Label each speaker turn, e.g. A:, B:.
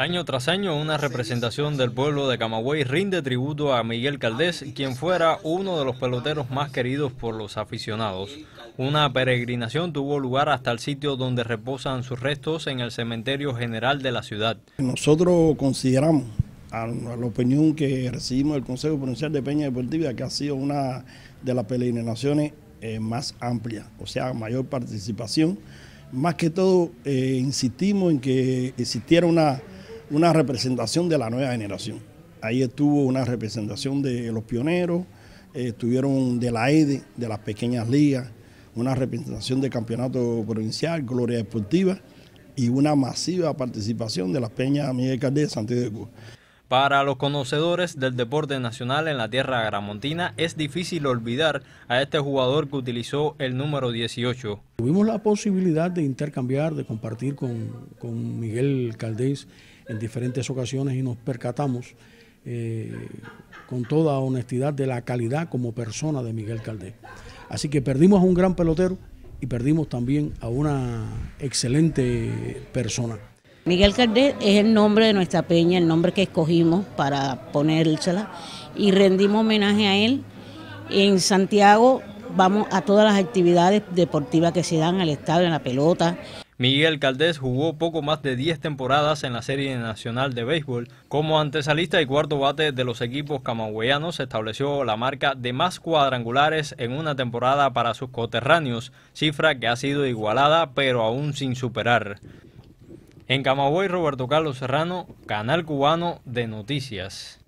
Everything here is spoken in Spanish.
A: Año tras año, una representación del pueblo de Camagüey rinde tributo a Miguel Caldés, quien fuera uno de los peloteros más queridos por los aficionados. Una peregrinación tuvo lugar hasta el sitio donde reposan sus restos en el cementerio general de la ciudad.
B: Nosotros consideramos a la opinión que recibimos del Consejo Provincial de Peña Deportiva que ha sido una de las peregrinaciones eh, más amplias, o sea, mayor participación. Más que todo, eh, insistimos en que existiera una una representación de la nueva generación. Ahí estuvo una representación de los pioneros, eh, estuvieron de la EDE, e, de las pequeñas ligas, una representación de campeonato provincial, gloria deportiva y una masiva participación de las peñas Miguel de Santiago de Cuba.
A: Para los conocedores del deporte nacional en la tierra gramontina, es difícil olvidar a este jugador que utilizó el número 18.
C: Tuvimos la posibilidad de intercambiar, de compartir con, Miguel Caldés en diferentes ocasiones y nos percatamos eh, con toda honestidad de la calidad como persona de Miguel Caldés. Así que perdimos a un gran pelotero y perdimos también a una excelente persona.
D: Miguel Caldés es el nombre de nuestra peña, el nombre que escogimos para ponérsela y rendimos homenaje a él. En Santiago vamos a todas las actividades deportivas que se dan al estadio, en la pelota.
A: Miguel Caldés jugó poco más de 10 temporadas en la Serie Nacional de Béisbol. Como antesalista y cuarto bate de los equipos camagüeyanos, estableció la marca de más cuadrangulares en una temporada para sus coterráneos, cifra que ha sido igualada pero aún sin superar. En Camagüey, Roberto Carlos Serrano, Canal Cubano de Noticias.